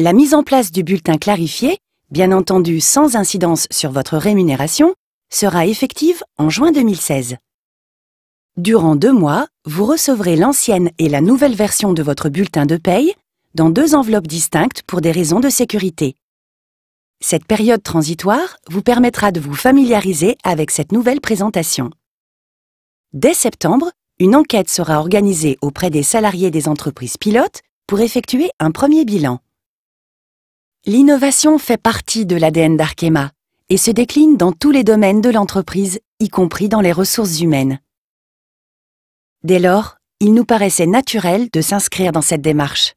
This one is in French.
La mise en place du bulletin clarifié, bien entendu sans incidence sur votre rémunération, sera effective en juin 2016. Durant deux mois, vous recevrez l'ancienne et la nouvelle version de votre bulletin de paye dans deux enveloppes distinctes pour des raisons de sécurité. Cette période transitoire vous permettra de vous familiariser avec cette nouvelle présentation. Dès septembre, une enquête sera organisée auprès des salariés des entreprises pilotes pour effectuer un premier bilan. L'innovation fait partie de l'ADN d'Arkema et se décline dans tous les domaines de l'entreprise, y compris dans les ressources humaines. Dès lors, il nous paraissait naturel de s'inscrire dans cette démarche.